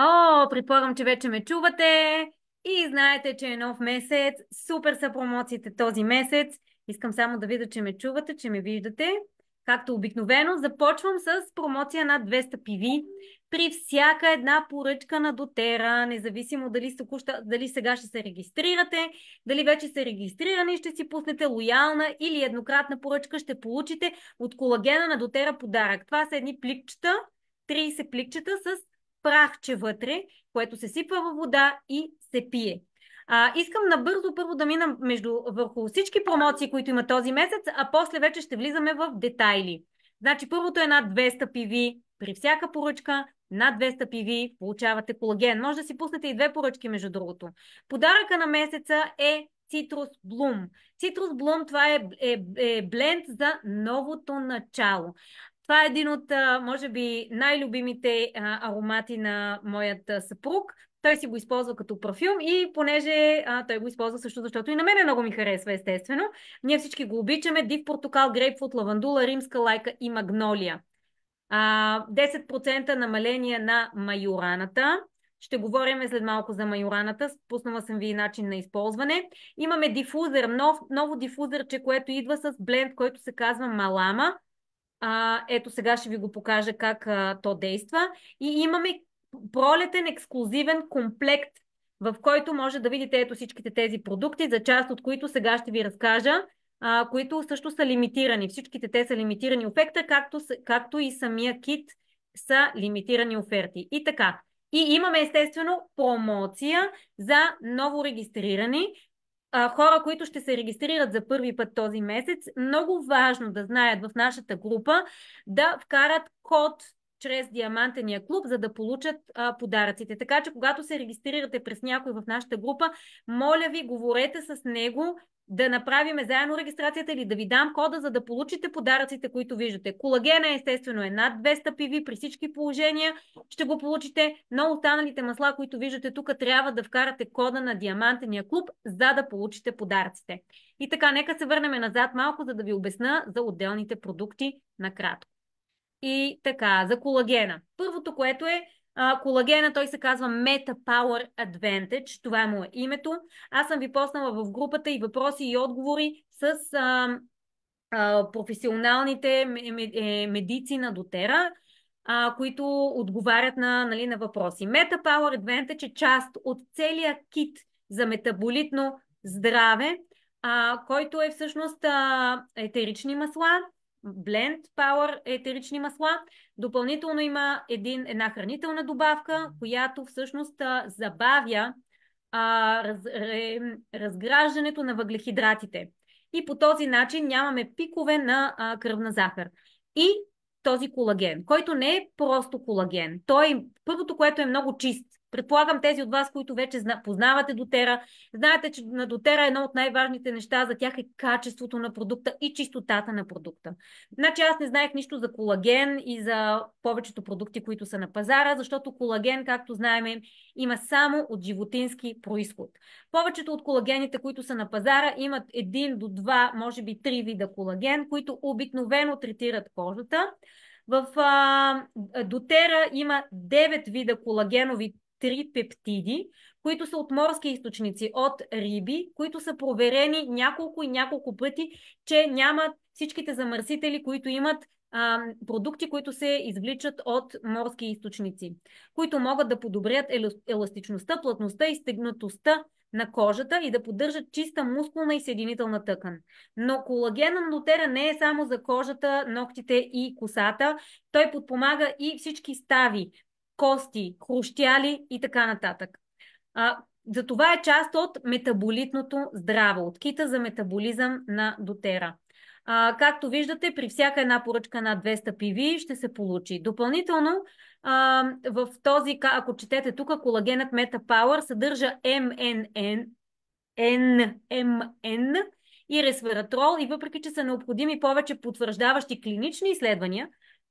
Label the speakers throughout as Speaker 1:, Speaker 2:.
Speaker 1: О, предполагам, че вече ме чувате и знаете, че е нов месец. Супер са промоциите този месец. Искам само да видя, че ме чувате, че ме виждате. Както обикновено, започвам с промоция на 200 пиви при всяка една поръчка на Дотера, независимо дали, току дали сега ще се регистрирате, дали вече сте регистрирани, ще си пуснете лоялна или еднократна поръчка, ще получите от колагена на Дотера подарък. Това са едни пликчета, 30 пликчета с прахче вътре, което се сипва във вода и се пие. А, искам набързо първо да минам между, върху всички промоции, които има този месец, а после вече ще влизаме в детайли. Значи първото е над 200 PV. При всяка поръчка над 200 PV получавате колаген. Може да си пуснете и две поръчки, между другото. Подаръка на месеца е Citrus Bloom. Citrus Bloom това е, е, е бленд за новото начало. Това е един от, може би, най-любимите аромати на моят съпруг. Той си го използва като парфюм и понеже а, той го използва също, защото и на мене много ми харесва, естествено. Ние всички го обичаме. Див портокал, грейпфрут, лавандула, римска лайка и магнолия. А, 10% намаление на майораната. Ще говорим след малко за майораната. Спуснала съм ви и начин на използване. Имаме дифузър, нов, ново дифузърче, което идва с бленд, който се казва Малама. А, ето сега ще ви го покажа как а, то действа. И имаме пролетен ексклюзивен комплект, в който може да видите ето всичките тези продукти, за част от които сега ще ви разкажа, а, които също са лимитирани. Всичките те са лимитирани оферта, както, както и самия кит са лимитирани оферти. И така. И имаме естествено промоция за ново регистрирани, а, хора, които ще се регистрират за първи път този месец, много важно да знаят в нашата група да вкарат код чрез Диамантения клуб, за да получат а, подаръците. Така че, когато се регистрирате през някой в нашата група, моля ви, говорете с него да направиме заедно регистрацията или да ви дам кода, за да получите подаръците, които виждате. Колагена, естествено, е над 200 PV при всички положения. Ще го получите, но останалите масла, които виждате тук, трябва да вкарате кода на Диамантения клуб, за да получите подаръците. И така, нека се върнем назад малко, за да ви обясна за отделните продукти накратко. И така, за колагена. Първото, което е а, колагена, той се казва Meta Power Advantage. Това е му е името. Аз съм ви поснала в групата и въпроси и отговори с а, а, професионалните е, медици на Дотера а, които отговарят на, нали, на въпроси. Meta Power Advantage е част от целия кит за метаболитно здраве, а, който е всъщност а, етерични масла, бленд Power е етерични масла. Допълнително има един, една хранителна добавка, която всъщност забавя а, раз, ре, разграждането на въглехидратите. И по този начин нямаме пикове на а, кръвна захар. И този колаген, който не е просто колаген. Той, първото, което е много чист. Предполагам тези от вас, които вече познавате Дотера, знаете, че на Дотера едно от най-важните неща за тях е качеството на продукта и чистотата на продукта. Значи аз не знаех нищо за колаген и за повечето продукти, които са на пазара, защото колаген, както знаем, има само от животински происход. Повечето от колагените, които са на пазара, имат един до два, може би три вида колаген, които обикновено третират кожата. В а, Дотера има 9 вида колагенови три пептиди, които са от морски източници, от риби, които са проверени няколко и няколко пъти, че нямат всичките замърсители, които имат а, продукти, които се извличат от морски източници, които могат да подобрят еластичността, плътността и стегнатостта на кожата и да поддържат чиста мускулна и съединителна тъкан. Но колагенът нотера не е само за кожата, ногтите и косата. Той подпомага и всички стави, кости, хрущяли и така нататък. А, за това е част от метаболитното здраве, от кита за метаболизъм на дотера. А, както виждате, при всяка една поръчка на 200 пиви ще се получи. Допълнително, а, в този, ако четете тук, колагенът MetaPower съдържа МНН, НМН и ресвератрол и въпреки, че са необходими повече потвърждаващи клинични изследвания,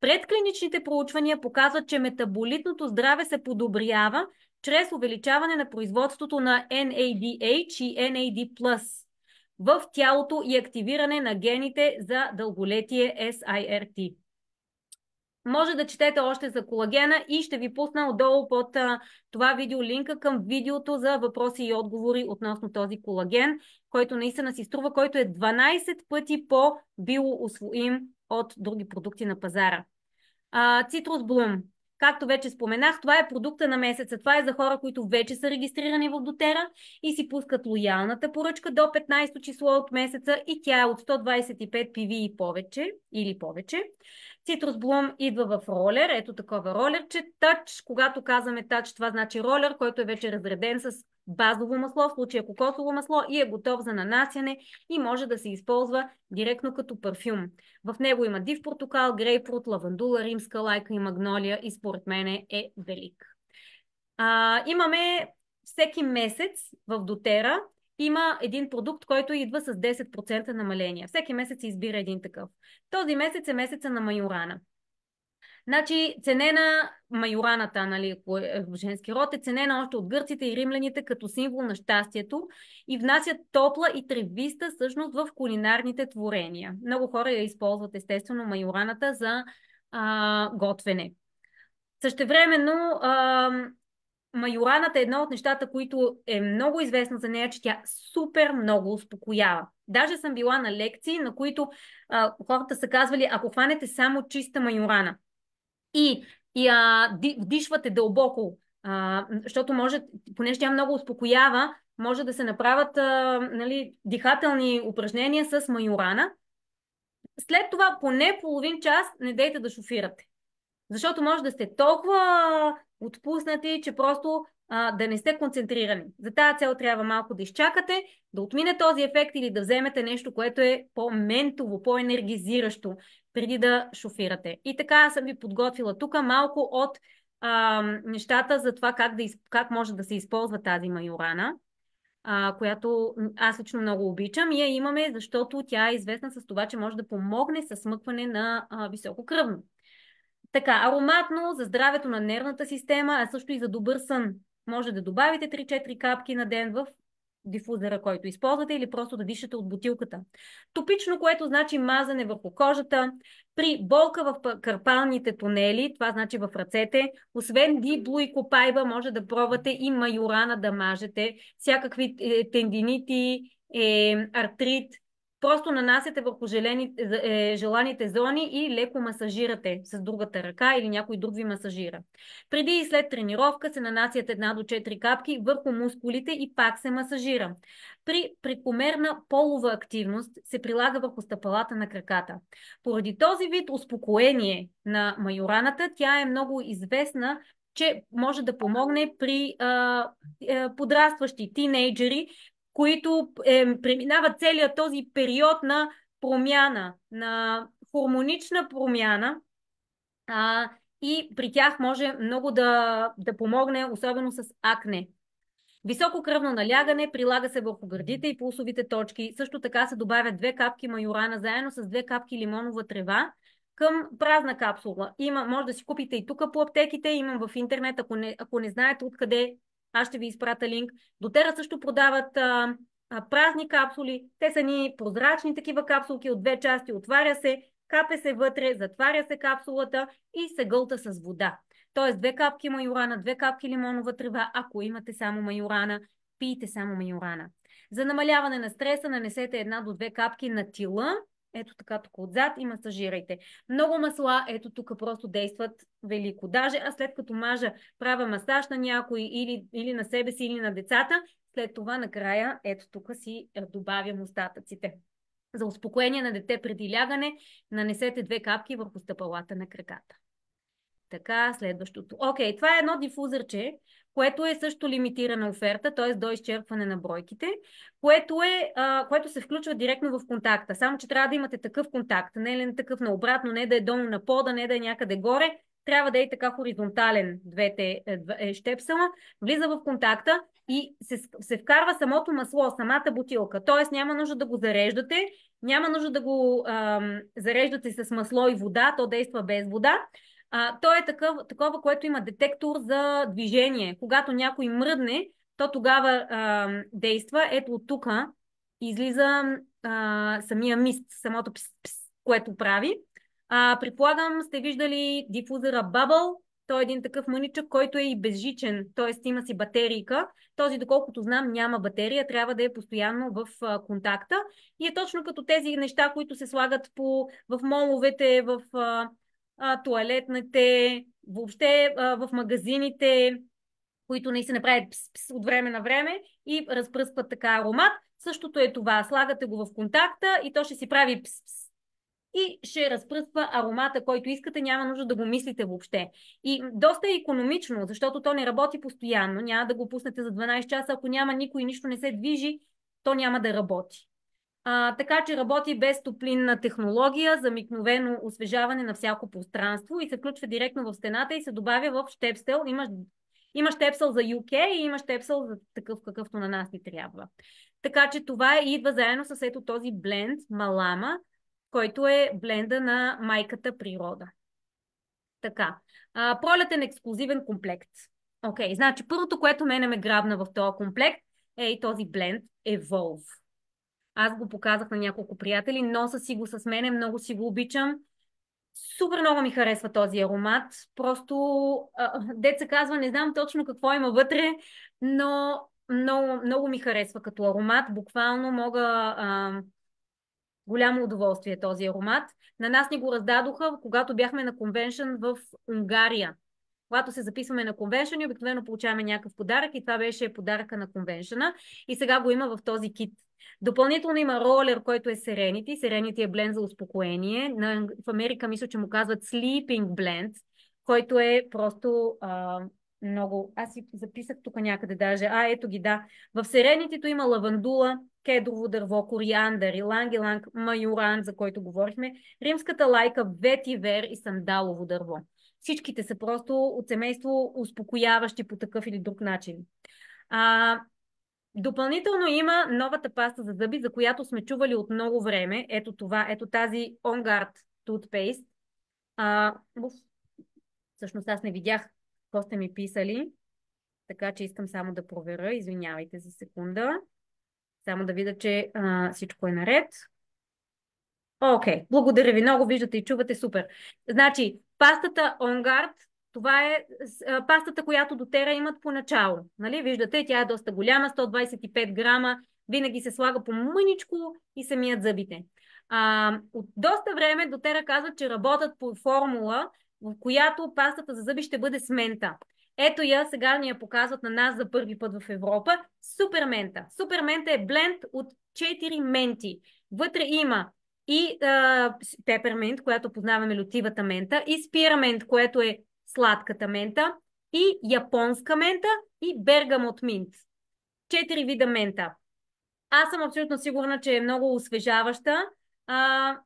Speaker 1: Предклиничните проучвания показват, че метаболитното здраве се подобрява чрез увеличаване на производството на NADH и NAD+, в тялото и активиране на гените за дълголетие SIRT. Може да четете още за колагена и ще ви пусна отдолу под това видео линка към видеото за въпроси и отговори относно този колаген, който наистина си струва, който е 12 пъти по-биоосвоим от други продукти на пазара. Citrus Bloom. Както вече споменах, това е продукта на месеца. Това е за хора, които вече са регистрирани в Дотера и си пускат лоялната поръчка до 15 число от месеца и тя е от 125 пиви и повече или повече. Цитрус Блум идва в ролер. Ето такова ролерче. Тач, когато казваме тач, това значи ролер, който е вече разреден с базово масло, в случая кокосово масло и е готов за нанасяне и може да се използва директно като парфюм. В него има див портокал, грейпфрут, лавандула, римска лайка и магнолия и според мен е велик. А, имаме всеки месец в Дотера има един продукт, който идва с 10% намаление. Всеки месец избира един такъв. Този месец е месеца на майорана. Значи ценена майораната, нали, ако е, е женски род, е ценена още от гърците и римляните като символ на щастието и внасят топла и тревиста всъщност в кулинарните творения. Много хора я използват естествено майораната за а, готвене. Същевременно а, майораната е едно от нещата, които е много известна за нея, че тя супер много успокоява. Даже съм била на лекции, на които а, хората са казвали, ако хванете само чиста майорана, и, и а, вдишвате дълбоко, а, защото може, понеже тя много успокоява, може да се направят а, нали, дихателни упражнения с майорана. След това поне половин час не дейте да шофирате. Защото може да сте толкова отпуснати, че просто а, да не сте концентрирани. За тази цел трябва малко да изчакате, да отмине този ефект или да вземете нещо, което е по-ментово, по-енергизиращо, преди да шофирате. И така съм ви подготвила тук малко от а, нещата за това как, да, как може да се използва тази майорана, а, която аз лично много обичам. И я имаме, защото тя е известна с това, че може да помогне със смъкване на а, високо кръвно. Така, ароматно за здравето на нервната система, а също и за добър сън. Може да добавите 3-4 капки на ден в дифузъра, който използвате, или просто да дишате от бутилката. Топично, което значи мазане върху кожата. При болка в карпалните тунели, това значи в ръцете, освен дибло и копайба, може да пробвате и майорана да мажете, всякакви е, тендинити, е, артрит, Просто нанасяте върху желените, е, желаните зони и леко масажирате с другата ръка или някой друг ви масажира. Преди и след тренировка се нанасят една до 4 капки върху мускулите и пак се масажира. При прекомерна полова активност се прилага върху стъпалата на краката. Поради този вид успокоение на майораната, тя е много известна че може да помогне при а, а, е, подрастващи тинейджери, които е, преминават целият този период на промяна, на хормонична промяна. А, и при тях може много да, да помогне, особено с акне. Високо кръвно налягане прилага се върху гърдите и пулсовите точки. Също така се добавят две капки майорана заедно с две капки лимонова трева към празна капсула. Има, може да си купите и тук по аптеките, имам в интернет, ако не, ако не знаете откъде аз ще ви изпратя линк. Дотера също продават а, а, празни капсули. Те са ни прозрачни такива капсулки от две части. Отваря се, капе се вътре, затваря се капсулата и се гълта с вода. Тоест две капки майорана, две капки лимонова трева, ако имате само майорана, пийте само майорана. За намаляване на стреса нанесете една до две капки на тила ето така тук отзад и масажирайте. Много масла, ето тук просто действат велико. Даже аз след като мажа правя масаж на някой или, или на себе си, или на децата, след това накрая ето тук си добавям остатъците. За успокоение на дете преди лягане нанесете две капки върху стъпалата на краката. Така, следващото. Окей, това е едно дифузърче, което е също лимитирана оферта, т.е. до изчерпване на бройките, което, е, а, което се включва директно в контакта. Само, че трябва да имате такъв контакт, не е ли такъв обратно, не да е долу на пода, не да е някъде горе, трябва да е така хоризонтален двете е, е, щепсала, влиза в контакта и се, се вкарва самото масло, самата бутилка. Т.е. няма нужда да го зареждате, няма нужда да го а, зареждате с масло и вода, то действа без вода а, то е такъв, такова, което има детектор за движение. Когато някой мръдне, то тогава а, действа. Ето от тук излиза а, самия мист, самото пс, пс, което прави. А, предполагам, сте виждали дифузера Bubble. Той е един такъв мъничък, който е и безжичен, т.е. има си батерийка. Този, доколкото знам, няма батерия, трябва да е постоянно в а, контакта. И е точно като тези неща, които се слагат по, в моловете, в а, а, туалетните, въобще а, в магазините, които не се направят пс, пс, от време на време и разпръскват така аромат. Същото е това. Слагате го в контакта и то ще си прави пс, пс и ще разпръсква аромата, който искате, няма нужда да го мислите въобще. И доста е економично, защото то не работи постоянно, няма да го пуснете за 12 часа, ако няма никой, нищо не се движи, то няма да работи а, така че работи без топлинна технология за микновено освежаване на всяко пространство и се включва директно в стената и се добавя в щепсел. Имаш, имаш щепсел за UK и имаш щепсел за такъв какъвто на нас ни трябва. Така че това е, идва заедно с ето този бленд Малама, който е бленда на майката природа. Така, а, пролетен ексклюзивен комплект. Окей, okay, значи първото, което мене ме грабна в този комплект е и този бленд Evolve. Аз го показах на няколко приятели, носа си го с мене, много си го обичам. Супер много ми харесва този аромат. Просто деца казва, не знам точно какво има вътре, но много, много ми харесва като аромат. Буквално мога а, голямо удоволствие този аромат. На нас ни го раздадоха, когато бяхме на конвеншън в Унгария. Когато се записваме на конвеншън, обикновено получаваме някакъв подарък и това беше подаръка на конвеншъна. И сега го има в този кит. Допълнително има ролер, който е Serenity. Serenity е блен за успокоение. На, в Америка мисля, че му казват Sleeping Blend, който е просто а, много... Аз си записах тук някъде даже. А, ето ги, да. В Серенитито има лавандула, кедрово дърво, кориандър, иланг-иланг, майоран, за който говорихме, римската лайка, ветивер и сандалово дърво. Всичките са просто от семейство успокояващи по такъв или друг начин. А, Допълнително има новата паста за зъби, за която сме чували от много време. Ето това, ето тази On Guard Toothpaste. А, уф, всъщност аз не видях какво сте ми писали, така че искам само да проверя. Извинявайте за секунда. Само да видя, че а, всичко е наред. Окей, okay. благодаря ви много, виждате и чувате, супер. Значи, Пастата Онгард, това е пастата, която дотера имат поначало. Нали? Виждате, тя е доста голяма, 125 грама, винаги се слага по мъничко и се мият зъбите. А, от доста време дотера казват, че работят по формула, в която пастата за зъби ще бъде с мента. Ето я, сега ни я показват на нас за първи път в Европа. Супермента. Супермента е бленд от 4 менти. Вътре има и а, пепермент, която познаваме лютивата мента, и спирамент, което е сладката мента, и японска мента, и бергамот минт. Четири вида мента. Аз съм абсолютно сигурна, че е много освежаваща. А,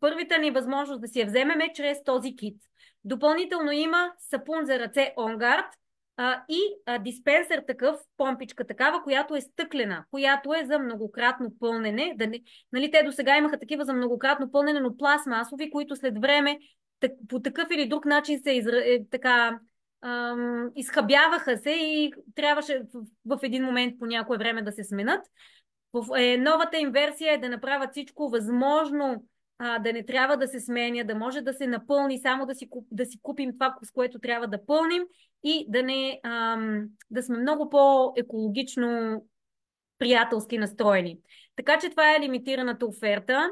Speaker 1: първата ни възможност да си я вземем е чрез този кит. Допълнително има сапун за ръце Онгард, а, и а, диспенсер такъв, помпичка такава, която е стъклена, която е за многократно пълнене. Да не, нали, те до сега имаха такива за многократно пълнене, но пластмасови, които след време так, по такъв или друг начин се изра... е, така, ам, изхабяваха се и трябваше в, в един момент по някое време да се сменат. В, е, новата им версия е да направят всичко възможно а, да не трябва да се сменя, да може да се напълни, само да си, куп, да си купим това, с което трябва да пълним и да, не, а, да сме много по-екологично приятелски настроени. Така че това е лимитираната оферта.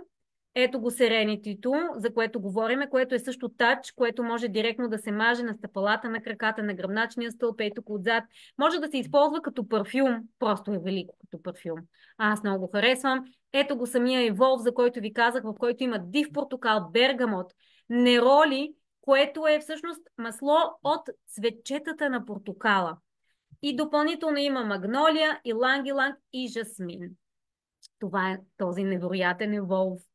Speaker 1: Ето го серенитито, за което говориме, което е също тач, което може директно да се маже на стъпалата, на краката, на гръбначния стълб, ето тук отзад. Може да се използва като парфюм, просто е велико като парфюм. аз много го харесвам. Ето го самия Evolve, за който ви казах, в който има див портокал, бергамот, нероли, което е всъщност масло от цветчетата на портокала. И допълнително има магнолия, и ланг и жасмин. Това е този невероятен Evolve.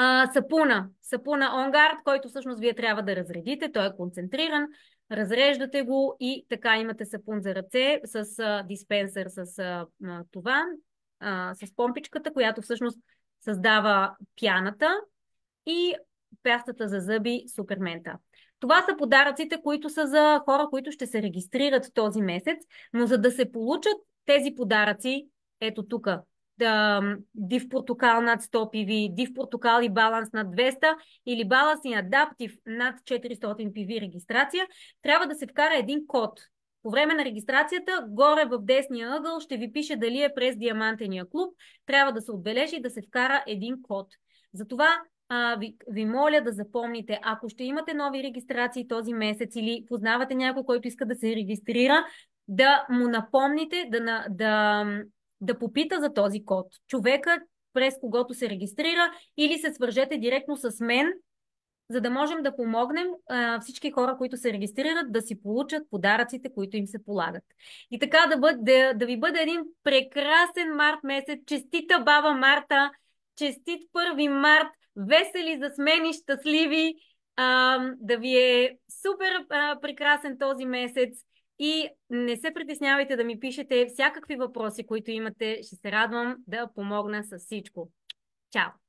Speaker 1: А, сапуна. Сапуна Онгард, който всъщност вие трябва да разредите. Той е концентриран. Разреждате го и така имате сапун за ръце с а, диспенсър с а, това, а, с помпичката, която всъщност създава пяната и пястата за зъби Супермента. Това са подаръците, които са за хора, които ще се регистрират този месец, но за да се получат тези подаръци, ето тук да, див портокал над 100 PV, див портокал и баланс над 200 или баланс и адаптив над 400 PV регистрация, трябва да се вкара един код. По време на регистрацията, горе в десния ъгъл ще ви пише дали е през диамантения клуб. Трябва да се отбележи и да се вкара един код. Затова а, ви, ви моля да запомните, ако ще имате нови регистрации този месец или познавате някой, който иска да се регистрира, да му напомните да, да да попита за този код. човека, през когото се регистрира, или се свържете директно с мен, за да можем да помогнем а, всички хора, които се регистрират, да си получат подаръците, които им се полагат. И така да, бъд, да, да ви бъде един прекрасен март месец. Честита баба Марта! Честит 1 март! Весели, за смени щастливи! А, да ви е супер а, прекрасен този месец! И не се притеснявайте да ми пишете всякакви въпроси, които имате. Ще се радвам да помогна с всичко. Чао!